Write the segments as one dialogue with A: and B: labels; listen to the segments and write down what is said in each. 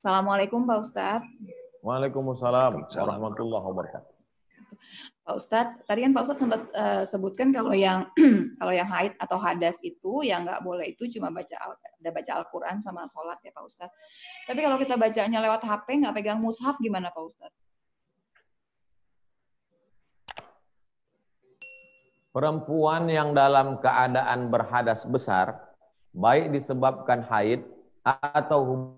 A: Assalamualaikum Pak Ustadz. Waalaikumsalam
B: warahmatullahi wabarakatuh.
A: Pak Ustadz, tadi kan Pak Ustadz sempat uh, sebutkan kalau yang kalau yang haid atau hadas itu yang nggak boleh itu cuma baca ada baca Al-Quran sama sholat ya Pak Ustadz. Tapi kalau kita bacanya lewat HP nggak pegang mushaf gimana Pak Ustadz?
B: Perempuan yang dalam keadaan berhadas besar, baik disebabkan haid atau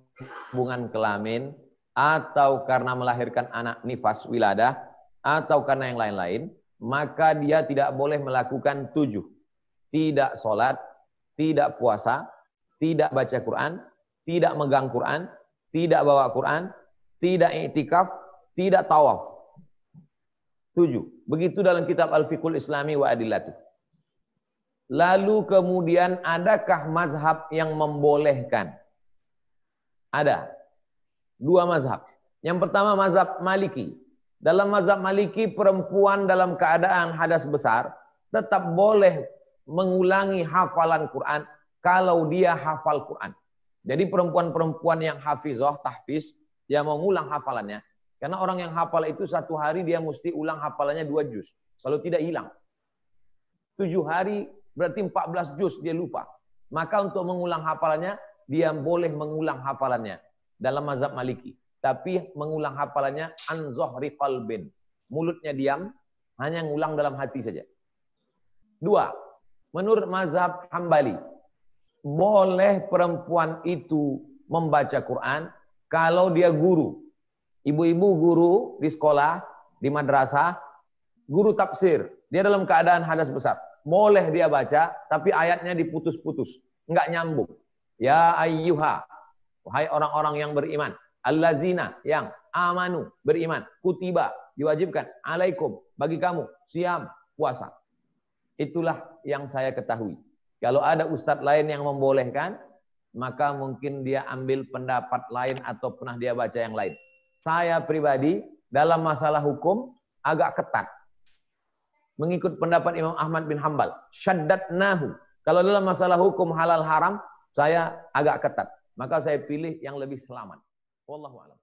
B: hubungan kelamin, atau karena melahirkan anak nifas wiladah, atau karena yang lain-lain, maka dia tidak boleh melakukan tujuh. Tidak sholat, tidak puasa, tidak baca Quran, tidak megang Quran, tidak bawa Quran, tidak itikaf tidak tawaf. Tujuh. Begitu dalam kitab Al-Fiqhul Islami wa Adillatu. Lalu kemudian adakah mazhab yang membolehkan ada dua mazhab. Yang pertama mazhab Maliki. Dalam mazhab Maliki perempuan dalam keadaan hadas besar tetap boleh mengulangi hafalan Quran kalau dia hafal Quran. Jadi perempuan-perempuan yang hafizah, tahfiz, dia mau ngulang hafalannya. Karena orang yang hafal itu satu hari dia mesti ulang hafalannya dua juz. Kalau tidak hilang. Tujuh hari berarti 14 juz dia lupa. Maka untuk mengulang hafalannya dia boleh mengulang hafalannya dalam mazhab Maliki. Tapi mengulang hafalannya an zohri qalbin. Mulutnya diam, hanya ngulang dalam hati saja. Dua, menurut mazhab Hambali, boleh perempuan itu membaca Quran kalau dia guru. Ibu-ibu guru di sekolah, di madrasah, guru tafsir. Dia dalam keadaan hadas besar. Boleh dia baca, tapi ayatnya diputus-putus. Enggak nyambung. Ya ayyuha. Wahai orang-orang yang beriman. Allazina yang amanu beriman. Kutiba diwajibkan. Alaikum bagi kamu. Siam puasa. Itulah yang saya ketahui. Kalau ada ustadz lain yang membolehkan, maka mungkin dia ambil pendapat lain atau pernah dia baca yang lain. Saya pribadi dalam masalah hukum agak ketat. Mengikut pendapat Imam Ahmad bin Hambal. Syaddatnahu. nahu. Kalau dalam masalah hukum halal haram, saya agak ketat, maka
A: saya pilih yang lebih selamat. Wallahu a'lam.